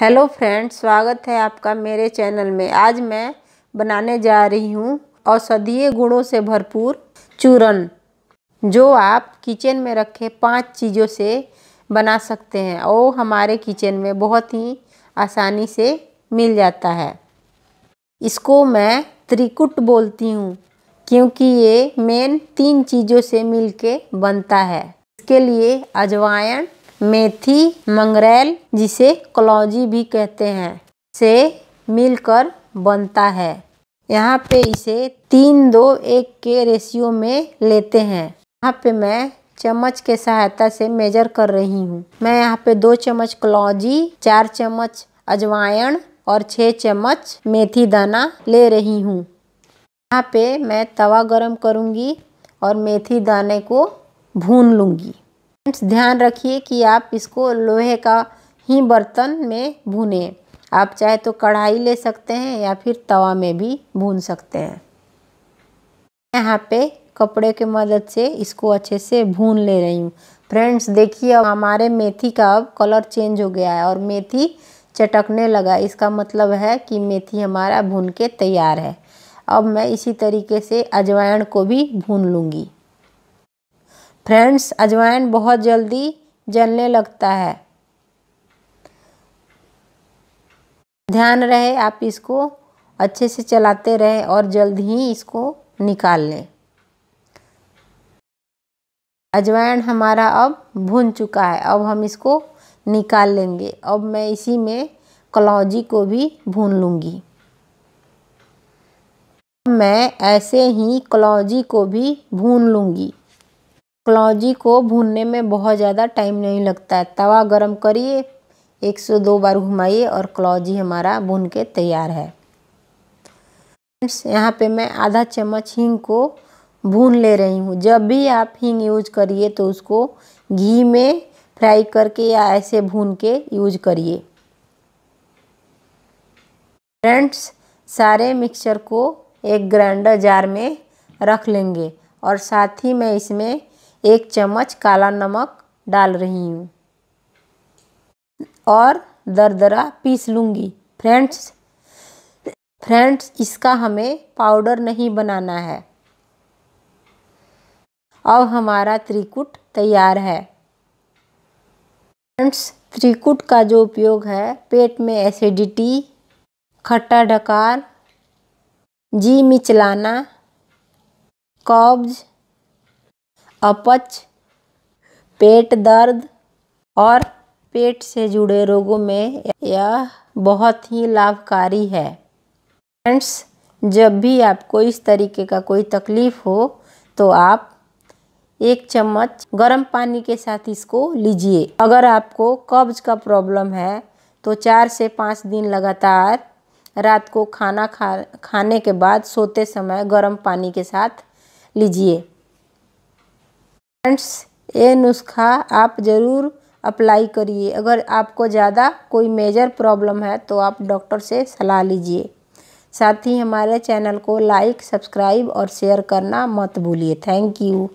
hello friends स्वागत है आपका मेरे चैनल में आज मैं बनाने जा रही हूँ औषधीय गुणों से भरपूर चूरन जो आप किचन में रखे पांच चीज़ों से बना सकते हैं और हमारे किचन में बहुत ही आसानी से मिल जाता है इसको मैं त्रिकुट बोलती हूँ क्योंकि ये मेन तीन चीज़ों से मिलके बनता है इसके लिए अजवाइन मेथी मंगरेल जिसे कलौजी भी कहते हैं से मिलकर बनता है यहाँ पे इसे तीन दो एक के रेशियो में लेते हैं यहाँ पे मैं चम्मच के सहायता से मेजर कर रही हूँ मैं यहाँ पे दो चम्मच कलौजी चार चम्मच अजवायन और छः चम्मच मेथी दाना ले रही हूँ यहाँ पे मैं तवा गरम करूँगी और मेथी दाने को भून लूँगी फ्रेंड्स ध्यान रखिए कि आप इसको लोहे का ही बर्तन में भूने आप चाहे तो कढ़ाई ले सकते हैं या फिर तवा में भी भून सकते हैं यहाँ पे कपड़े के मदद से इसको अच्छे से भून ले रही हूँ फ्रेंड्स देखिए अब हमारे मेथी का अब कलर चेंज हो गया है और मेथी चटकने लगा इसका मतलब है कि मेथी हमारा भून के तैयार है अब मैं इसी तरीके से अजवाइन को भी भून लूँगी फ्रेंड्स अजवाइन बहुत जल्दी जलने लगता है ध्यान रहे आप इसको अच्छे से चलाते रहे और जल्द ही इसको निकाल लें अजवाइन हमारा अब भुन चुका है अब हम इसको निकाल लेंगे अब मैं इसी में कलौजी को भी भून लूँगी मैं ऐसे ही कलौजी को भी भून लूँगी कलौजी को भूनने में बहुत ज़्यादा टाइम नहीं लगता है तवा गरम करिए एक से दो बार घुमाइए और कलौजी हमारा भून के तैयार है फ्रेंड्स यहाँ पे मैं आधा चम्मच हींग को भून ले रही हूँ जब भी आप हींग यूज करिए तो उसको घी में फ्राई करके या ऐसे भून के यूज करिए फ्रेंड्स सारे मिक्सचर को एक ग्राइंडर जार में रख लेंगे और साथ ही मैं इसमें एक चम्मच काला नमक डाल रही हूँ और दरदरा पीस लूँगी फ्रेंड्स फ्रेंड्स इसका हमें पाउडर नहीं बनाना है अब हमारा त्रिकुट तैयार है फ्रेंड्स त्रिकुट का जो उपयोग है पेट में एसिडिटी खट्टा डकार जी मिचलाना कब्ज़ अपच पेट दर्द और पेट से जुड़े रोगों में यह बहुत ही लाभकारी है फ्रेंड्स जब भी आपको इस तरीके का कोई तकलीफ़ हो तो आप एक चम्मच गर्म पानी के साथ इसको लीजिए अगर आपको कब्ज का प्रॉब्लम है तो चार से पाँच दिन लगातार रात को खाना खा खाने के बाद सोते समय गर्म पानी के साथ लीजिए फ्रेंड्स ये नुस्खा आप ज़रूर अप्लाई करिए अगर आपको ज़्यादा कोई मेजर प्रॉब्लम है तो आप डॉक्टर से सलाह लीजिए साथ ही हमारे चैनल को लाइक सब्सक्राइब और शेयर करना मत भूलिए थैंक यू